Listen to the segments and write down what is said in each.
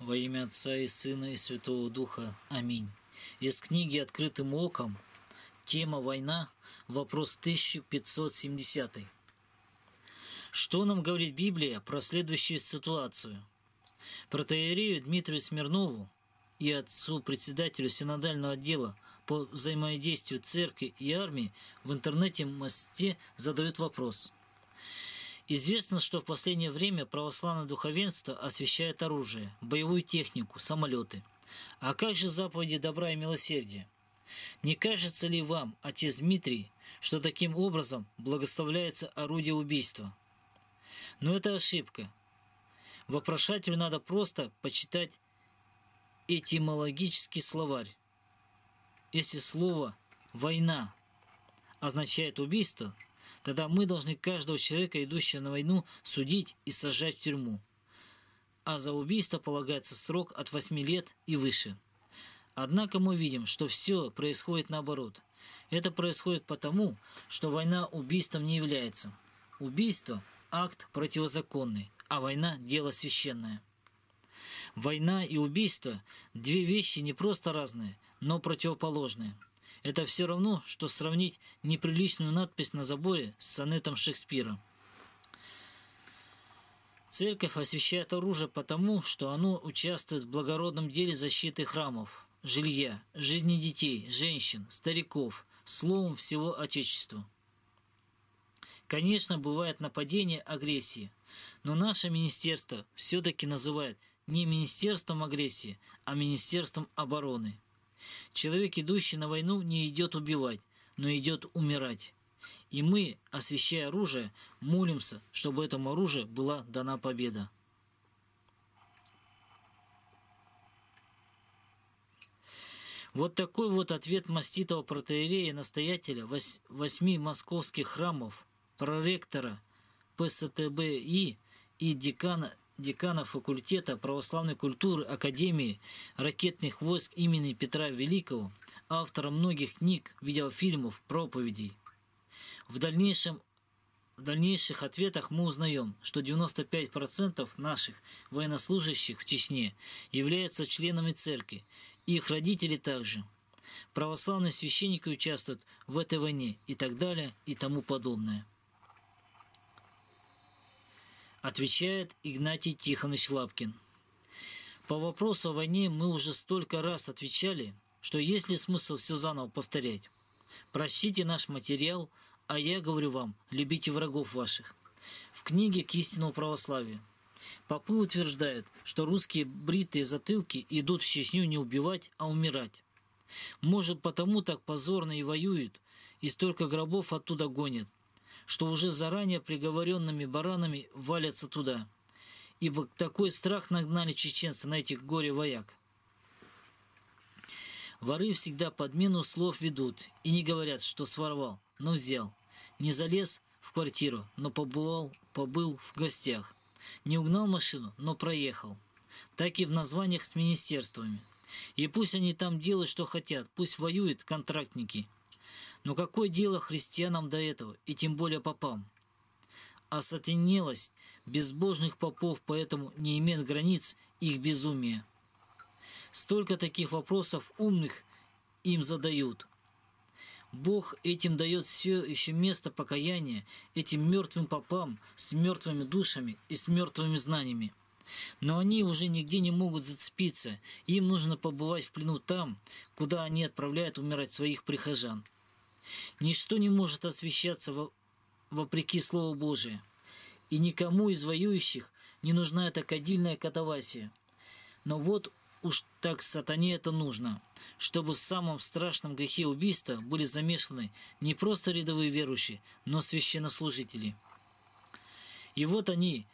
Во имя Отца и Сына и Святого Духа. Аминь. Из книги «Открытым оком» Тема «Война», вопрос 1570. Что нам говорит Библия про следующую ситуацию? Протеерею Дмитрию Смирнову и отцу-председателю синодального отдела по взаимодействию церкви и армии в интернете-мосте задают вопрос – Известно, что в последнее время православное духовенство освещает оружие, боевую технику, самолеты. А как же заповеди добра и милосердия? Не кажется ли вам, отец Дмитрий, что таким образом благословляется орудие убийства? Но это ошибка. Вопрошателю надо просто почитать этимологический словарь. Если слово «война» означает убийство – Тогда мы должны каждого человека, идущего на войну, судить и сажать в тюрьму. А за убийство полагается срок от 8 лет и выше. Однако мы видим, что все происходит наоборот. Это происходит потому, что война убийством не является. Убийство – акт противозаконный, а война – дело священное. Война и убийство – две вещи не просто разные, но противоположные – это все равно, что сравнить неприличную надпись на заборе с сонетом Шекспира. Церковь освещает оружие потому, что оно участвует в благородном деле защиты храмов, жилья, жизни детей, женщин, стариков, словом всего Отечества. Конечно, бывает нападение агрессии, но наше министерство все-таки называет не министерством агрессии, а министерством обороны. Человек, идущий на войну, не идет убивать, но идет умирать. И мы, освещая оружие, молимся, чтобы этому оружию была дана победа. Вот такой вот ответ маститого протеерея настоятеля восьми московских храмов, проректора ПСТБИ и декана декана факультета православной культуры Академии ракетных войск имени Петра Великого, автора многих книг, видеофильмов, проповедей. В, дальнейшем, в дальнейших ответах мы узнаем, что 95% наших военнослужащих в Чечне являются членами церкви, их родители также. Православные священники участвуют в этой войне и так далее и тому подобное отвечает Игнатий Тихонович Лапкин. По вопросу о войне мы уже столько раз отвечали, что есть ли смысл все заново повторять. Прочтите наш материал, а я говорю вам, любите врагов ваших. В книге «К истинному православию». Попы утверждают, что русские бритые затылки идут в Чечню не убивать, а умирать. Может, потому так позорно и воюют, и столько гробов оттуда гонят – что уже заранее приговоренными баранами валятся туда. Ибо такой страх нагнали чеченцы на этих горе-вояк. Воры всегда подмену слов ведут и не говорят, что сворвал, но взял. Не залез в квартиру, но побывал, побыл в гостях. Не угнал машину, но проехал. Так и в названиях с министерствами. И пусть они там делают, что хотят, пусть воюют контрактники – но какое дело христианам до этого, и тем более попам? А сотенелость безбожных попов поэтому не имеет границ их безумия. Столько таких вопросов умных им задают. Бог этим дает все еще место покаяния этим мертвым попам с мертвыми душами и с мертвыми знаниями. Но они уже нигде не могут зацепиться, им нужно побывать в плену там, куда они отправляют умирать своих прихожан. Ничто не может освещаться вопреки Слову Божию. И никому из воюющих не нужна эта кадильная катавасия. Но вот уж так сатане это нужно, чтобы в самом страшном грехе убийства были замешаны не просто рядовые верующие, но священнослужители. И вот они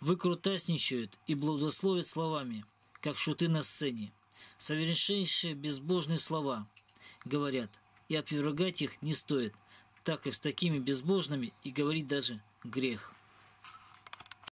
выкрутасничают и благословят словами, как шуты на сцене. Совершеннейшие безбожные слова, говорят – и опровергать их не стоит, так и с такими безбожными и говорить даже грех.